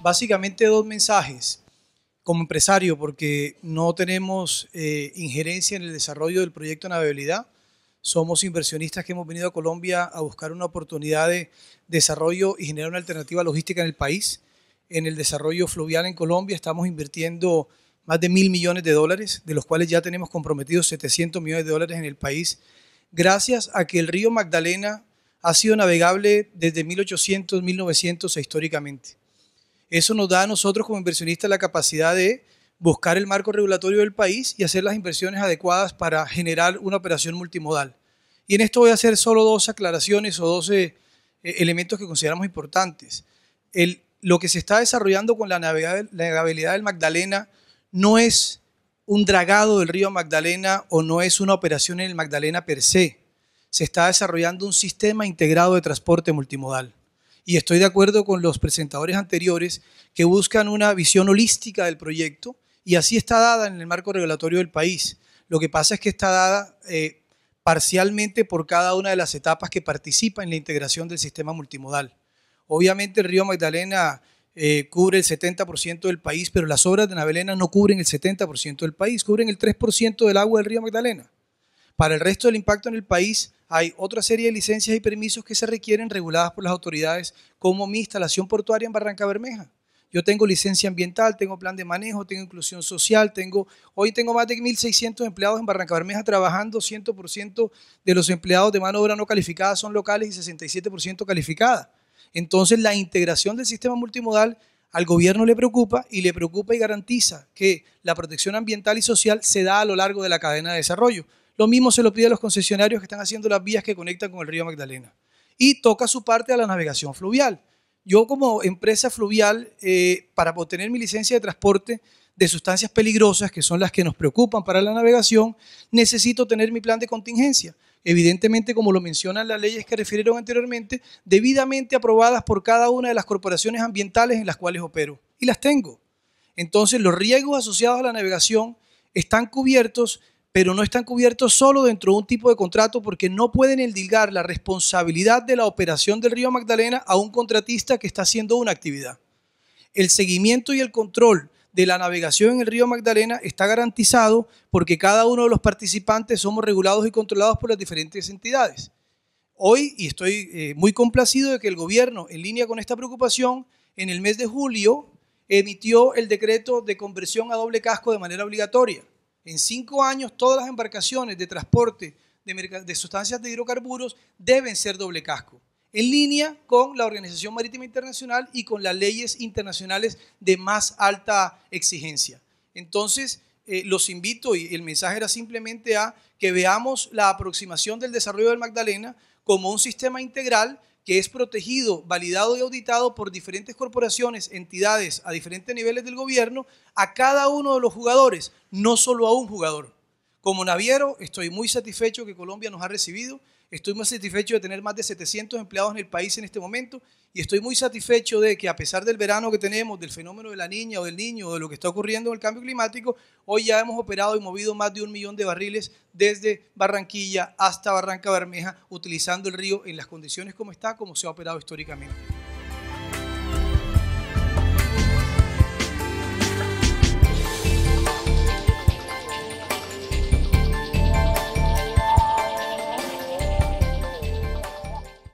básicamente dos mensajes como empresario, porque no tenemos eh, injerencia en el desarrollo del proyecto de navegabilidad. Somos inversionistas que hemos venido a Colombia a buscar una oportunidad de desarrollo y generar una alternativa logística en el país. En el desarrollo fluvial en Colombia estamos invirtiendo más de mil millones de dólares, de los cuales ya tenemos comprometidos 700 millones de dólares en el país, gracias a que el río Magdalena ha sido navegable desde 1800, 1900 históricamente. Eso nos da a nosotros como inversionistas la capacidad de buscar el marco regulatorio del país y hacer las inversiones adecuadas para generar una operación multimodal. Y en esto voy a hacer solo dos aclaraciones o dos eh, elementos que consideramos importantes. lo que se está desarrollando con la navegabilidad del Magdalena no es un dragado del río Magdalena o no es una operación en el Magdalena per se. Se está desarrollando un sistema integrado de transporte multimodal y estoy de acuerdo con los presentadores anteriores que buscan una visión holística del proyecto y así está dada en el marco regulatorio del país. Lo que pasa es que está dada eh, parcialmente por cada una de las etapas que participa en la integración del sistema multimodal. Obviamente el río Magdalena eh, cubre el 70% del país, pero las obras de Navelena no cubren el 70% del país, cubren el 3% del agua del río Magdalena. Para el resto del impacto en el país, hay otra serie de licencias y permisos que se requieren reguladas por las autoridades, como mi instalación portuaria en Barranca Bermeja. Yo tengo licencia ambiental, tengo plan de manejo, tengo inclusión social, tengo hoy tengo más de 1.600 empleados en Barranca Bermeja trabajando, 100% de los empleados de mano de obra no calificada son locales y 67% calificada. Entonces la integración del sistema multimodal al gobierno le preocupa y le preocupa y garantiza que la protección ambiental y social se da a lo largo de la cadena de desarrollo. Lo mismo se lo pide a los concesionarios que están haciendo las vías que conectan con el río Magdalena. Y toca su parte a la navegación fluvial. Yo como empresa fluvial, eh, para obtener mi licencia de transporte de sustancias peligrosas, que son las que nos preocupan para la navegación, necesito tener mi plan de contingencia. Evidentemente, como lo mencionan las leyes que refirieron anteriormente, debidamente aprobadas por cada una de las corporaciones ambientales en las cuales opero. Y las tengo. Entonces, los riesgos asociados a la navegación están cubiertos pero no están cubiertos solo dentro de un tipo de contrato porque no pueden endilgar la responsabilidad de la operación del río Magdalena a un contratista que está haciendo una actividad. El seguimiento y el control de la navegación en el río Magdalena está garantizado porque cada uno de los participantes somos regulados y controlados por las diferentes entidades. Hoy, y estoy eh, muy complacido de que el gobierno, en línea con esta preocupación, en el mes de julio emitió el decreto de conversión a doble casco de manera obligatoria. En cinco años todas las embarcaciones de transporte de, sustancias de hidrocarburos deben ser doble casco, en línea con la Organización Marítima Internacional y con las leyes internacionales de más alta exigencia. Entonces, eh, los invito, y el mensaje era simplemente a que veamos la aproximación del desarrollo del Magdalena como un sistema integral que es protegido, validado y auditado por diferentes corporaciones, entidades a diferentes niveles del gobierno, a cada uno de los jugadores, no solo a un jugador. Como naviero, estoy muy satisfecho que Colombia nos ha recibido. Estoy muy satisfecho de tener más de 700 empleados en el país en este momento y estoy muy satisfecho de que a pesar del verano que tenemos, del fenómeno de la niña o del niño o de lo que está ocurriendo en el cambio climático, hoy ya hemos operado y movido más de un millón de barriles desde Barranquilla hasta Barranca Bermeja utilizando el río en las condiciones como está, como se ha operado históricamente.